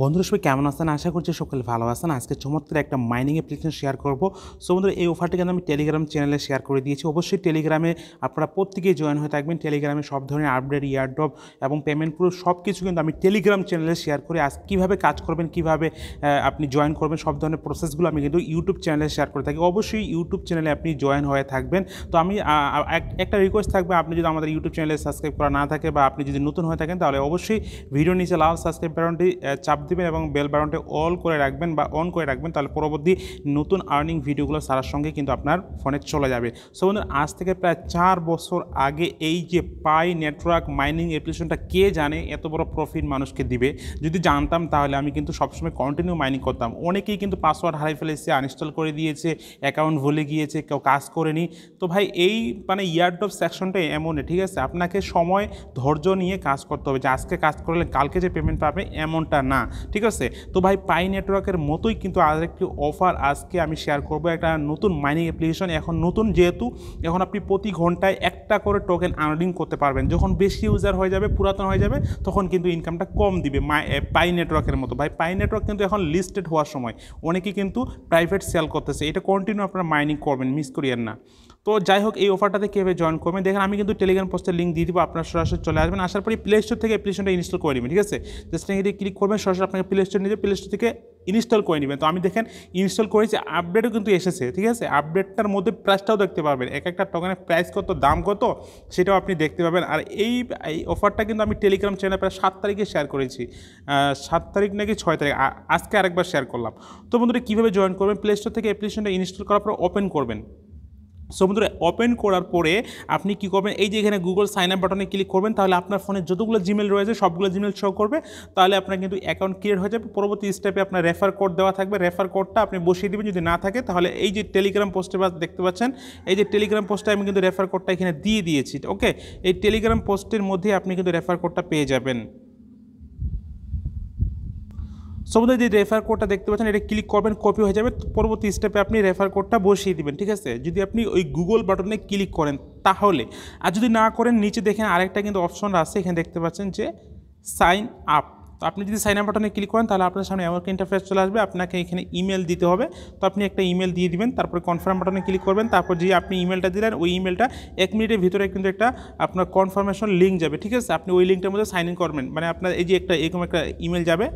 বন্ধুরা সবাই কেমন আছেন আশা করছি সকলে ভালো আছেন আজকে চমৎকার একটা মাইনিং অ্যাপ্লিকেশন শেয়ার করবো সো বন্ধুরা এই অফারটি কিন্তু আমি টেলিগ্রাম চ্যানেলে শেয়ার করে দিয়েছি অবশ্যই টেলিগ্রামে আপনারা প্রত্যেকেই জয়েন হয়ে থাকবেন টেলিগ্রামে সব ধরনের আপডেট ইয়ারড্রপ এবং পেমেন্ট প্রুফ সব কিছু কিন্তু আমি টেলিগ্রাম চ্যানেলে শেয়ার করে আজ কীভাবে কাজ করবেন কীভাবে আপনি জয়েন করবেন সব ধরনের প্রসেসগুলো আমি কিন্তু ইউটিউব চ্যানেলে শেয়ার করে থাকি অবশ্যই ইউটিউব চ্যানেলে আপনি জয়েন হয়ে থাকবেন তো আমি একটা রিকোয়েস্ট থাকবে আপনি যদি আমাদের ইউটিউব চ্যানেলে সাবস্ক্রাইব করা না থাকে বা আপনি যদি নতুন হয়ে থাকেন তাহলে অবশ্যই ভিডিও নিচে লাল সাবস্ক্রাইব বাটনটি চাপ দিবেন এবং বেল বাটনটি অল করে রাখবেন বা অন করে রাখবেন তাহলে পরবর্তী নতুন আর্নিং ভিডিওগুলো সারার সঙ্গে কিন্তু আপনার ফোনে চলে যাবে সো বন্ধুরা আজ থেকে প্রায় চার বছর আগে এই যে পাই নেটওয়ার্ক মাইনিং অ্যাপ্লিকেশনটা কে জানে এত বড় প্রফিট মানুষকে দিবে যদি জানতাম তাহলে আমি কিন্তু সবসময় কন্টিনিউ মাইনিং করতাম অনেকেই কিন্তু পাসওয়ার্ড হারিয়ে ফেলেছে আনইনস্টল করে দিয়েছে অ্যাকাউন্ট ভুলে গিয়েছে কেউ কাজ করেনি তো ভাই এই মানে ইয়ারডপ সেকশনটাই এমনই ঠিক আছে আপনাকে সময় ধৈর্য নিয়ে কাজ করতে হবে যে আজকে কাজ করলে কালকে যে পেমেন্ট পাবে এমনটা না ঠিক আছে তো ভাই পাই নেটওয়ার্কের মতোই কিন্তু আরেকটি অফার আজকে আমি শেয়ার করব একটা নতুন মাইনিং অ্যাপ্লিকেশন এখন নতুন যেহেতু এখন আপনি প্রতি ঘন্টায় একটা করে টোকেন আর্নিং করতে পারবেন যখন বেশি ইউজার হয়ে যাবে পুরাতন হয়ে যাবে তখন কিন্তু ইনকামটা কম দিবে পাই নেটওয়ার্কের মতো ভাই পাই নেটওয়ার্ক কিন্তু এখন লিস্টেড হওয়ার সময় অনেকে কিন্তু প্রাইভেট সেল করতেছে এটা কন্টিনিউ আপনারা মাইনিং করবেন মিস করিয়েন না তো যাই হোক এই অফারটাতে কীভাবে জয়েন করবে দেখেন আমি কিন্তু টেলিগ্রাম পোস্টের লিঙ্ক দিয়ে দিব আপনার সরাসরি চলে আসবেন আসার পরে প্লে স্টোর থেকে অ্যাপ্লিকেশনটা ইনস্টল করে নেবেন ঠিক আছে জাস্ট ক্লিক করবেন সরাসরি আপনাকে প্লে স্টোর নিয়ে প্লে স্টোর থেকে ইনস্টল করে নেবেন তো আমি দেখেন ইনস্টল করেছি আপডেটও কিন্তু এসেছে ঠিক আছে আপডেটটার মধ্যে প্রাইসটাও দেখতে পাবেন এক একটা টোকেনের প্রাইস কত দাম কত সেটাও আপনি দেখতে পাবেন আর এই অফারটা কিন্তু আমি টেলিগ্রাম চ্যানেলে প্রায় সাত তারিখে শেয়ার করেছি সাত তারিখ নাকি ছয় তারিখ আজকে আরেকবার শেয়ার করলাম তো বন্ধুরা কীভাবে জয়েন করবেন প্লে স্টোর থেকে অ্যাপ্লিকেশনটা ইনস্টল করার পর ওপেন করবেন সো বন্ধুরা ওপেন করার পরে আপনি কি করবেন এই যে এখানে গুগল সাইন আপ বাটনে ক্লিক করবেন তাহলে আপনার ফোনে যতগুলো জিমেল রয়েছে সবগুলো জিমেল শো করবে তাহলে আপনার কিন্তু অ্যাকাউন্ট ক্রিয়েট হয়ে যাবে পরবর্তী স্টেপে আপনার রেফার কোড দেওয়া থাকবে রেফার কোডটা আপনি বসিয়ে দেবেন যদি না থাকে তাহলে এই যে টেলিগ্রাম পোস্টে দেখতে পাচ্ছেন এই যে টেলিগ্রাম পোস্টে আমি কিন্তু রেফার কোডটা এখানে দিয়ে দিয়েছি ওকে এই টেলিগ্রাম পোস্টের মধ্যে আপনি কিন্তু রেফার কোডটা পেয়ে যাবেন সো যে রেফার কোডটা দেখতে পাচ্ছেন এটা ক্লিক করবেন কপি হয়ে যাবে পরবর্তী স্টেপে আপনি রেফার কোডটা বসিয়ে দিবেন ঠিক আছে যদি আপনি ওই গুগল বাটনে ক্লিক করেন তাহলে আর যদি না করেন নিচে দেখেন আরেকটা কিন্তু অপশন আছে এখানে দেখতে পাচ্ছেন যে সাইন আপ তো আপনি যদি সাইন আপ বাটনে ক্লিক করেন তাহলে আপনার সামনে এমন একটা ইন্টারফেস চলে আসবে আপনাকে এখানে ইমেল দিতে হবে তো আপনি একটা ইমেল দিয়ে দিবেন তারপরে কনফার্ম বাটনে ক্লিক করবেন তারপর যে আপনি ইমেলটা দিলেন ওই ইমেলটা এক মিনিটের ভিতরে কিন্তু একটা আপনার কনফার্মেশন লিঙ্ক যাবে ঠিক আছে আপনি ওই লিঙ্কটার মধ্যে সাইন ইন করবেন মানে আপনার এই যে একটা এরকম একটা ইমেল যাবে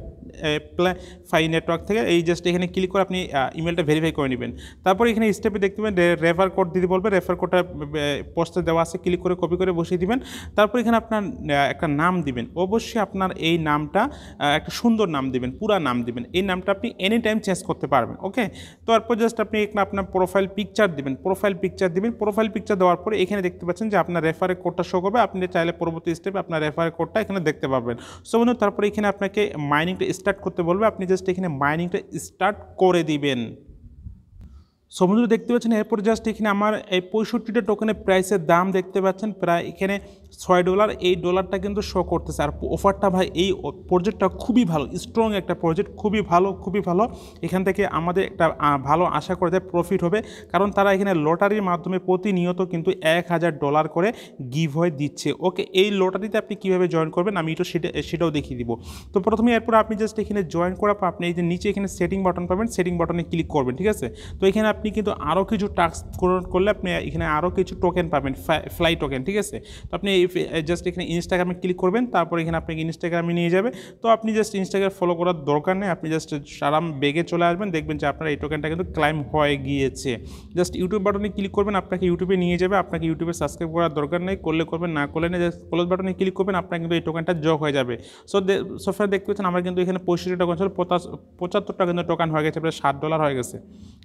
ফাই নেটওয়ার্ক থেকে এই জাস্ট এখানে ক্লিক করে আপনি ইমেলটা ভেরিফাই করে নেবেন তারপর এখানে স্টেপে দেখতে পাবেন রেফার কোড দিতে বলবে রেফার কোডটা পোস্টে দেওয়া আছে ক্লিক করে কপি করে বসিয়ে দিবেন তারপর এখানে আপনার একটা নাম দিবেন অবশ্যই আপনার এই নামটা একটা সুন্দর নাম দিবেন পুরা নাম দিবেন এই নামটা আপনি এনি টাইম চেঞ্জ করতে পারবেন ওকে তারপর জাস্ট আপনি এখানে আপনার প্রোফাইল পিকচার দিবেন প্রোফাইল পিকচার দিবেন প্রোফাইল পিকচার দেওয়ার পরে এখানে দেখতে পাচ্ছেন যে আপনার রেফারের কোডটা শো করবে আপনি চাইলে পরবর্তী স্টেপে আপনার রেফারের কোডটা এখানে দেখতে পাবেন সো বন্ধু তারপরে এখানে আপনাকে মাইনিংটা স্টার্ট করতে বলবে আপনি জাস্ট এখানে মাইনিংটা স্টার্ট করে দিবেন সমুদ্র দেখতে পাচ্ছেন এরপর জাস্ট এখানে আমার এই পঁয়ষট্টিটা টোকেনের প্রাইসের দাম দেখতে পাচ্ছেন প্রায় এখানে ছয় ডলার এই ডলারটা কিন্তু শো করতেছে আর অফারটা ভাই এই প্রজেক্টটা খুবই ভালো স্ট্রং একটা প্রজেক্ট খুবই ভালো খুবই ভালো এখান থেকে আমাদের একটা ভালো আশা করা যায় প্রফিট হবে কারণ তারা এখানে লটারির মাধ্যমে প্রতিনিয়ত কিন্তু এক হাজার ডলার করে গিভ হয়ে দিচ্ছে ওকে এই লটারিতে আপনি কীভাবে জয়েন করবেন আমি এটা সেটা সেটাও দেখিয়ে দিব তো প্রথমে এরপর আপনি জাস্ট এখানে জয়েন করার পর আপনি এই যে নিচে এখানে সেটিং বাটন পাবেন সেটিং বাটনে ক্লিক করবেন ঠিক আছে তো এখানে আপনি কিন্তু আরও কিছু টাস্ক করলে আপনি এখানে আরও কিছু টোকেন পাবেন ফ্লাই টোকেন ঠিক আছে তো আপনি জাস্ট এখানে ইনস্টাগ্রামে ক্লিক করবেন তারপর এখানে আপনাকে ইনস্টাগ্রামে নিয়ে যাবে তো আপনি জাস্ট ইনস্টাগ্রাম ফলো করার দরকার নেই আপনি জাস্ট সারাম বেগে চলে আসবেন দেখবেন যে আপনার এই টোকেনটা কিন্তু ক্লাইম হয়ে গিয়েছে জাস্ট ইউটিউব বাটনে ক্লিক করবেন আপনাকে ইউটিউবে নিয়ে যাবে আপনাকে ইউটিউবে সাবস্ক্রাইব করার দরকার নেই করলে করবেন না করলে না জাস্ট ক্লোজ বাটনে ক্লিক করবেন আপনার কিন্তু এই টোকেনটা জগ হয়ে যাবে সো সফটওয়্যার দেখতে পাচ্ছেন আমার কিন্তু এখানে পঁয়ষট্টি টোকেন ছিল টাকা কিন্তু টোকেন হয়ে গেছে প্রায় ষাট ডলার হয়ে গেছে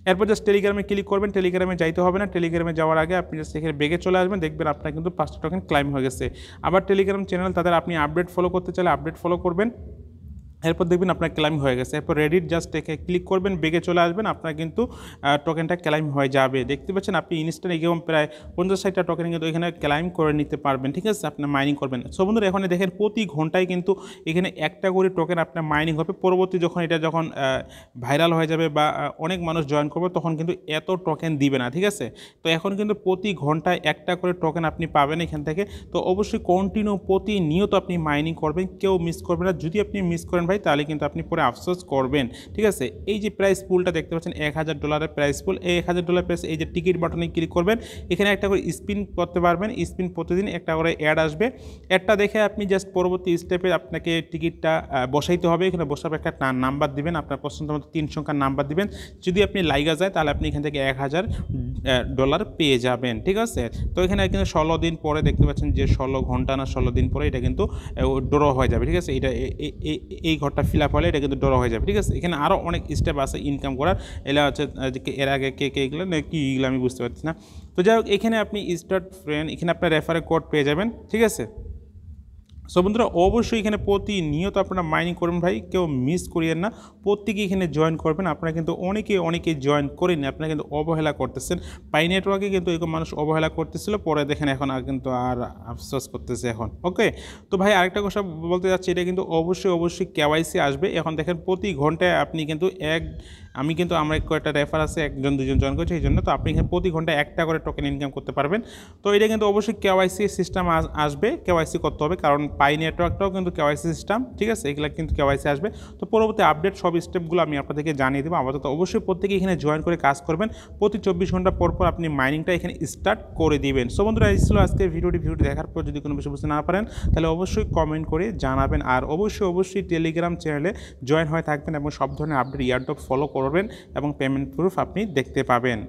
এরপর জাস্ট টেলিগ্রামে ক্লিক করবেন টেলিগ্রামে যাইতে হবে না টেলিগ্রামে যাওয়ার আগে আপনি জাস্ট এখানে বেগে চলে আসবেন দেখবেন আপনার কিন্তু পাঁচটা টোকেন ক্লাইম হয়ে গেছে আবার টেলিগ্রাম চ্যানেল তাদের আপনি আপডেট ফলো করতে চাইলে আপডেট ফলো করবেন এরপর দেখবেন আপনার ক্লাইম হয়ে গেছে এরপর রেডিট জাস্ট দেখে ক্লিক করবেন বেগে চলে আসবেন আপনার কিন্তু টোকেনটা ক্লাইম হয়ে যাবে দেখতে পাচ্ছেন আপনি ইনস্ট্যান্ট এগেম প্রায় পঞ্চাশ ষাটটা টোকেন কিন্তু এখানে ক্লাইম করে নিতে পারবেন ঠিক আছে আপনি মাইনিং করবেন সো বন্ধুরা এখানে দেখেন প্রতি ঘন্টায় কিন্তু এখানে একটা করে টোকেন আপনার মাইনিং হবে পরবর্তী যখন এটা যখন ভাইরাল হয়ে যাবে বা অনেক মানুষ জয়েন করবে তখন কিন্তু এত টোকেন দিবে না ঠিক আছে তো এখন কিন্তু প্রতি ঘন্টায় একটা করে টোকেন আপনি পাবেন এখান থেকে তো অবশ্যই কন্টিনিউ প্রতিনিয়ত আপনি মাইনিং করবেন কেউ মিস করবেন না যদি আপনি মিস করেন ভাই তাহলে কিন্তু আপনি পরে আফসোস করবেন ঠিক আছে এই যে প্রাইস পুলটা দেখতে পাচ্ছেন এক হাজার ডলারের প্রাইস পুল এই এক হাজার ডলার প্রাইস এই যে টিকিট বাটনে ক্লিক করবেন এখানে একটা করে স্পিন করতে পারবেন স্পিন প্রতিদিন একটা করে অ্যাড আসবে অ্যাডটা দেখে আপনি জাস্ট পরবর্তী স্টেপে আপনাকে টিকিটটা বসাইতে হবে এখানে বসাবে একটা নাম্বার দিবেন আপনার পছন্দ মতো তিন সংখ্যার নাম্বার দিবেন যদি আপনি লাইগা যায় তাহলে আপনি এখান থেকে এক হাজার ডলার পেয়ে যাবেন ঠিক আছে তো এখানে কিন্তু ষোলো দিন পরে দেখতে পাচ্ছেন যে ষোলো ঘন্টা না ষোলো দিন পরে এটা কিন্তু ড্র হয়ে যাবে ঠিক আছে এটা এই ঘরটা ফিল আপ হলে এটা কিন্তু ড্র হয়ে যাবে ঠিক আছে এখানে আরও অনেক স্টেপ আছে ইনকাম করার এলা হচ্ছে এর আগে কে কে এগুলো না কি এগুলো আমি বুঝতে পারছি না তো যাই হোক এখানে আপনি স্টার্ট ফ্রেন্ড এখানে আপনার রেফারে কোড পেয়ে যাবেন ঠিক আছে সো বন্ধুরা অবশ্যই এখানে প্রতিনিয়ত আপনারা মাইনিং করবেন ভাই কেউ মিস করিয়েন না প্রত্যেকেই এখানে জয়েন করবেন আপনারা কিন্তু অনেকে অনেকে জয়েন করেনি আপনারা কিন্তু অবহেলা করতেছেন পাই নেটওয়ার্কে কিন্তু এরকম মানুষ অবহেলা করতেছিল পরে দেখেন এখন আর কিন্তু আর আফসোস করতেছে এখন ওকে তো ভাই আরেকটা কথা বলতে যাচ্ছি এটা কিন্তু অবশ্যই অবশ্যই কেওয়াইসি আসবে এখন দেখেন প্রতি ঘন্টায় আপনি কিন্তু এক আমি কিন্তু আমার কয়েকটা রেফার আছে একজন দুজন জয়েন করছে এই জন্য তো আপনি এখানে প্রতি ঘন্টায় একটা করে টোকেন ইনকাম করতে পারবেন তো এটা কিন্তু অবশ্যই কেওয়াইসি সিস্টেম আসবে কেওয়াইসি করতে হবে কারণ পাই নেটওয়ার্কটাও কিন্তু কেওয়াইসি সিস্টেম ঠিক আছে এগুলো কিন্তু কেওয়াইসি আসবে তো পরবর্তী আপডেট সব স্টেপগুলো আমি আপনাদেরকে জানিয়ে দেবো আপাতত অবশ্যই প্রত্যেকে এখানে জয়েন করে কাজ করবেন প্রতি চব্বিশ ঘন্টা পর পর আপনি মাইনিংটা এখানে স্টার্ট করে দিবেন সো বন্ধুরা এই ছিল আজকে ভিডিওটি ভিডিওটি দেখার পর যদি কোনো বিষয় বুঝতে না পারেন তাহলে অবশ্যই কমেন্ট করে জানাবেন আর অবশ্যই অবশ্যই টেলিগ্রাম চ্যানেলে জয়েন হয়ে থাকবেন এবং সব ধরনের আপডেট ইয়ারডক ফলো করবেন করবেন এবং পেমেন্ট প্রুফ আপনি দেখতে পাবেন